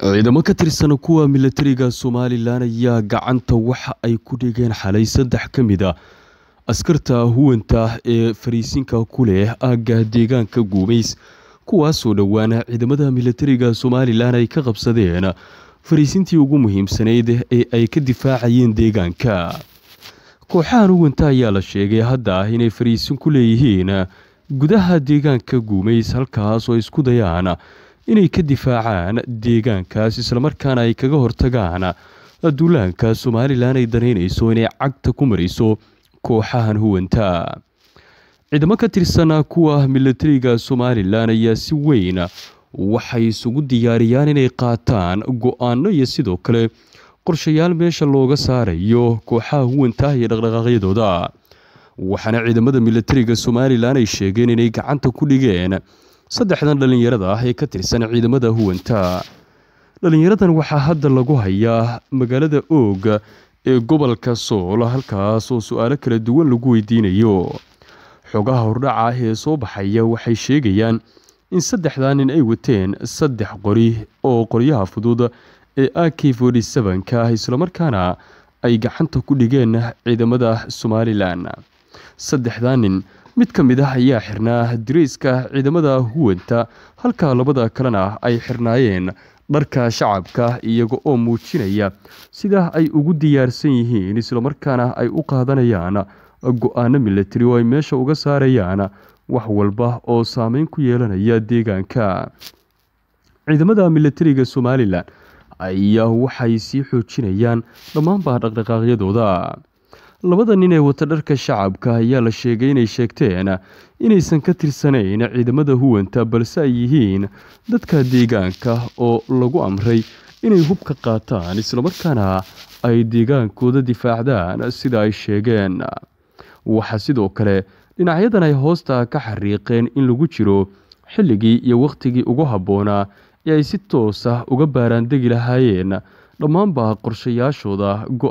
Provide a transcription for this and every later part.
ciidamo ka tirsan kuwa milatariga somalilan ayaa gacanta waxa ay ku dhigeen xalay saddex ka mid a ah. askarta huwanta ee fariisinka ku leh aagga deegaanka guumays kuwaasoo dhowaan ciidamada milatariga somalilan ay ka qabsadeen fariisintii ugu muhiimsanayd ee ay ka difaacayeen deegaanka kooxahan huwanta ayaa la sheegay hadda inay fariisin ku leeyihiin gudaha deegaanka guumays halkaas oo isku dayaan inay ka difaacaan deegaankaas islamarkaana ay kaga hortagaan duulaanka somalilan ay danaynayso inay cagta ku marayso kooxahan huwanta ciidamo ka tirsan kuwa milatariga somalilan ayaa si weyn waxay isugu diyaariyaan inay qaataan go-aano iyo sidoo kale qorshayaal meesha looga saarayo kooxaha huwanta iyo dhaqdhaqaaqyadooda waxaana ciidamada milatariga somalilan ay sheegeen inay gacanta ku dhigeen saddexdan dhallinyarada ah ee ka tirsan ciidamada huwanta dhallinyaradan waxaa hadda lagu hayaa magaalada oog ee gobolka sool halkaas oo su-aalo kala duwan lagu weydiinayo xoogaha hordhaca ah ee soo baxaya waxay sheegayaan in saddexdaa nin ay wateen saddex qori oo qoryaha fudud ee a k forty sevenka islamarkaana ay gacanta ku dhigeen ciidamada somalilan saddexdaa nin mid ka mid ah ayaa xirnaa dirayska ciidamada huwanta halka labada kalena ay xirnaayeen dharka shacabka iyaga oo muujinaya sida ay ugu diyaarsan yihiin islamarkaana ay u qaadanayaan go-aano milatari oo ay meesha uga saarayaan wax walba oo saameyn ku yeelanaya deegaanka ciidamada milatariga somalilan ayaa waxay sii xoojinayaan dhammaanba dhaqdhaqaaqyadooda labada nin ee wata dharka shacabka ayaa la sheegay inay sheegteen inaysan ka tirsanayn ciidamada huwanta balse ay yihiin dadka deegaanka oo lagu amray inay hubka qaataan islamarkaana ay deegaankooda difaacdaan sida ay sheegeen waxaa sidoo kale dhinacyadan ay hoosta ka xariiqeen in lagu jiro xilligii iyo wakhtigii ugu habboonaa ee ay si toos ah uga baaraandegi lahaayeen dhammaanba qorshayaashooda go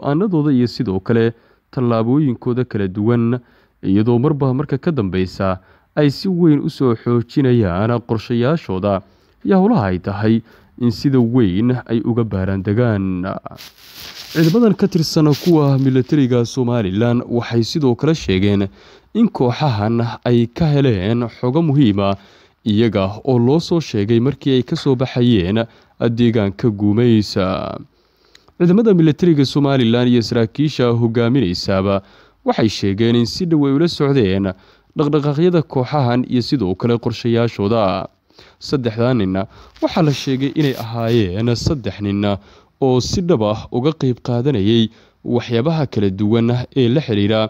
iyo sidoo kale tallaabooyinkooda kala duwan iyadoo marba marka ka dambaysa ay si weyn u soo xoojinayaan qorshayaashooda iyo howlaha ay tahay in sida weyn ay uga baaraan degaan ciidamadan ka tirsan kuwa milatariga somalilan waxay sidoo kale sheegeen in kooxahan ay ka heleen xogo muhiima iyaga oo loo soo sheegay markii ay ka soo baxayeen deegaanka guumaysa ciidamada milatariga somalilan iyo saraakiisha hogaaminaysaaba waxay sheegeen in si dhow ay ula socdeen dhaqdhaqaaqyada kooxahan iyo sidoo kale qorshayaashooda saddexdaa ninna waxaa la sheegay inay ahaayeen saddex ninna oo si dhab ah uga qeyb qaadanayay waxyaabaha kala duwan ee la xidhiira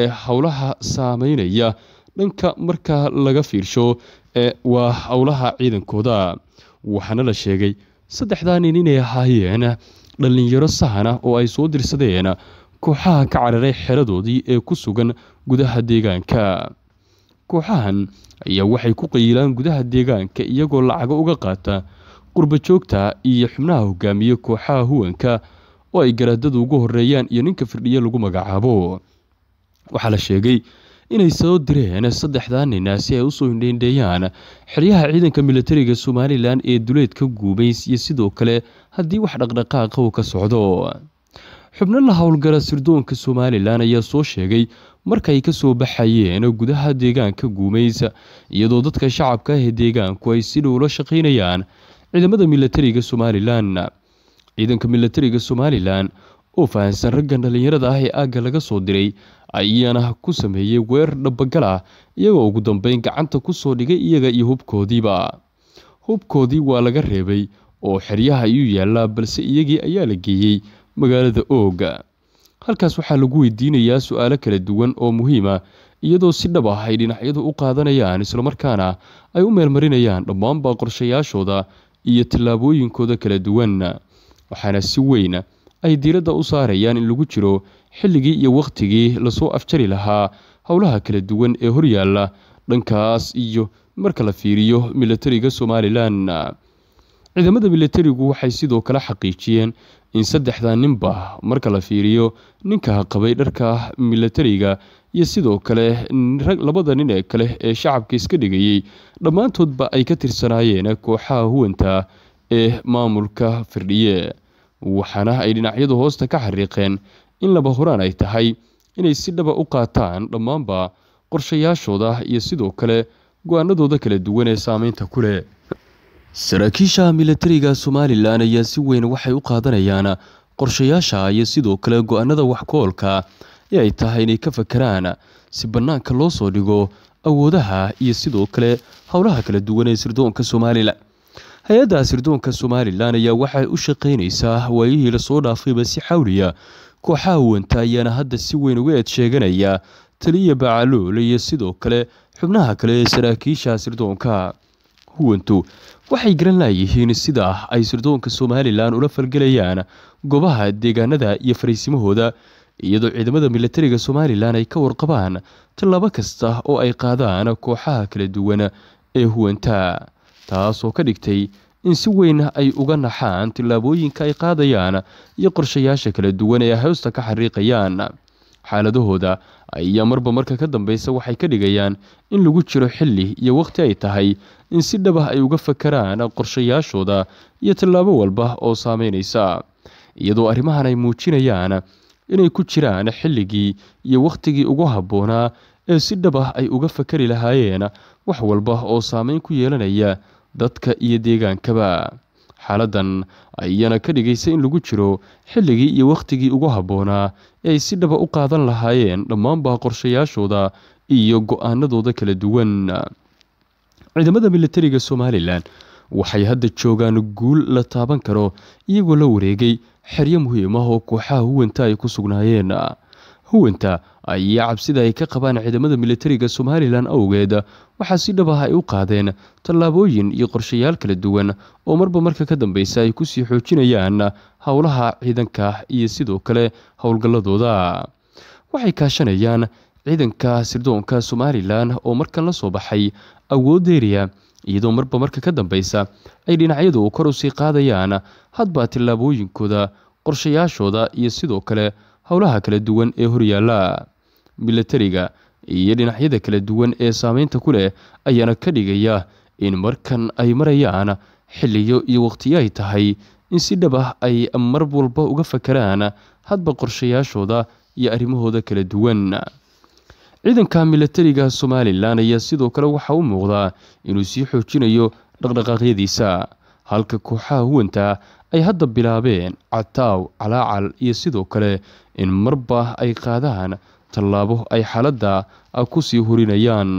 ee howlaha saameynaya dhanka marka laga fiirsho waa howlaha ciidankooda waxaana la sheegay saddexdaa nin inay ahaayeen dhallinyaro sahan ah oo ay soo dirsadeen kooxaha ka cararay xeradoodii ee ku sugan gudaha deegaanka kooxahan ayaa waxay ku qayilaan gudaha deegaanka iyagoo lacago uga qaata qurbajoogta iyo xubnaha hogaamiye kooxaha huwanka oo ay garaadadu ugu horreeyaan iyo ninka firdhiye lagu magacaabo waxaa la sheegay inay soo direen saddexdaa nina si ay usoo hindheendheeyaan xeryaha ciidanka milatariga somalilan ee duleedka guubays iyo sidoo kale haddii wax dhaqdhaqaaqa uu ka socdo xubno la howlgala sirdoonka somalilan ayaa soo sheegay markay kasoo baxayeen gudaha deegaanka guumays iyadoo dadka shacabka ah ee deegaanku ay si dhow la shaqaynayaan ciidamada milatariga somalilan ciidanka milatariga somalilan oo fahansan raggan dhallinyarada ah ee aagga laga soo diray ayaana ku sameeyey weerar dhabagal ah iyagoo ugu dambeyn gacanta ku soo dhigay iyaga iyo hubkoodiiba hubkoodii waa laga reebay oo xeryaha ayuu yaallaa balse iyagii ayaa la geeyey magaalada ooga halkaas waxaa lagu weydiinayaa su-aalo kala duwan oo muhiim ah iyadoo si dhab ah ay dhinacyadu u qaadanayaan islamarkaana ay u meelmarinayaan dhammaanba qorshayaashooda iyo tallaabooyinkooda kala duwan waxaana si weyn ay diiradda u saarayaan in lagu jiro xilligii iyo wakhtigii lasoo afjari lahaa howlaha kala duwan ee horyaalla dhankaas iyo marka la fiiriyo milatariga somalilan ciidamada milatarigu waxay sidoo kale xaqiijiyeen in saddexdaa ninba marka la fiiriyo ninka qabay dharka milatariga iyo sidoo kale labada nin ee kale ee shacabka iska dhigayey dhammaantoodba ay ka tirsanaayeen kooxaha huwanta ee maamulka firdhiye waxaana ay dhinacyadu hoosta ka xariiqeen in laba horaan ay tahay inay si dhaba u qaataan dhammaanba qorshayaashooda iyo sidoo kale go-aanadooda kala duwan ee saameynta ku leh saraakiisha milatariga somalilan ayaa si weyn waxay u qaadanayaan qorshayaasha iyo sidoo kale go-aanada waxkoolka ee ay tahay inay ka fakaraan si bannaanka loo soo dhigo awoodaha iyo sidoo kale howlaha kala duwan ee sirdoonka somalilan hay-adda sirdoonka somalilan ayaa waxay u shaqaynaysaa waayihii lasoo dhaafayba si xawliya kooxaha wanta ayaana hadda si weyn uga eed sheeganaya taliya bacalool iyo sidoo kale xubnaha kale ee saraakiisha sirdoonka huwantu waxay garan laayihiin sida ay sirdoonka somalilan ula falgelayaan goobaha deegaanada iyo fariisimahooda iyadoo ciidamada milatariga somalilan ay ka warqabaan tallaabo kasta oo ay qaadaan kooxaha kala duwan ee huwanta taasoo ka dhigtay in si weyn ay uga naxaan tillaabooyinka ay qaadayaan iyo qorshayaasha kala duwan ee ay hoosta ka xariiqayaan xaaladahooda ayaa marba marka ka dambeysa waxay ka dhigayaan in lagu jiro xilli iyo wakhti ay tahay in si dhabah ay uga fakaraan qorshayaashooda iyo tallaabo walba oo saameynaysa iyadoo arrimahan ay muujinayaan inay ku jiraan xilligii iyo wakhtigii ugu habboonaa ee si dhab ah ay uga fakari lahaayeen wax walba oo saameyn ku yeelanaya dadka iyo deegaankaba xaaladan ayana ka dhigaysay in lagu jiro xilligii iyo wakhtigii ugu habboonaa ee ay si dhaba ah u qaadan lahaayeen dhammaanba qorshayaashooda iyo go-aanadooda kala duwan ciidamada militariga somalilan waxay hadda joogaan guul la taaban karo iyagoo la wareegay xeryo muhiim ah oo kooxaha huwanta ay ku sugnaayeen huwanta ayaa cabsida ay ka qabaan ciidamada militariga somalilan awgeed waxaa si dhab ah ay u qaadeen tallaabooyin iyo qorshayaal kala duwan oo marba marka ka dambeysa ay ku sii xoojinayaan howlaha ciidanka iyo sidoo kale howlgalladooda waxay kaashanayaan ciidanka sirdoonka somalilan oo markan la soo baxay awoodeeriya iyadoo marba marka ka dambeysa ay dhinacyadu kor u sii qaadayaan hadba tallaabooyinkooda qorshayaashooda iyo sidoo kale howlaha kala duwan ee horyaala milatariga iyo dhinacyada kala duwan ee saameynta ku leh ayaana ka dhigaya in markan ay marayaan xilliyo iyo waqtiyo ay tahay in si dhab ah ay mar walba uga fakaraan hadba qorshayaashooda iyo arrimahooda kala duwan ciidanka milatariga somalilan ayaa sidoo kale waxaa u muuqdaa inuu sii xoojinayo dhaqdhaqaaqyadiisa halka kooxaha huwanta ay hadda bilaabeen cataaw calaacal iyo sidoo kale in marba ay qaadaan tallaabo ay xaaladda ah ku sii horinayaan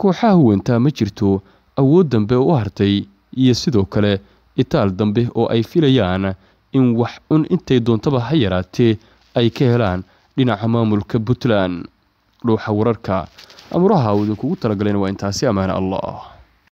kooxaha huwanta ma jirto awood dambe u hartay iyo sidoo kale itaal dambe oo ay filayaan in wax un intay doontaba ha yaraatee ay ka helaan dhinaca maamulka puntland dhuuxa wararka amuraha idinkugu talagalen waa intaasi ammaane allah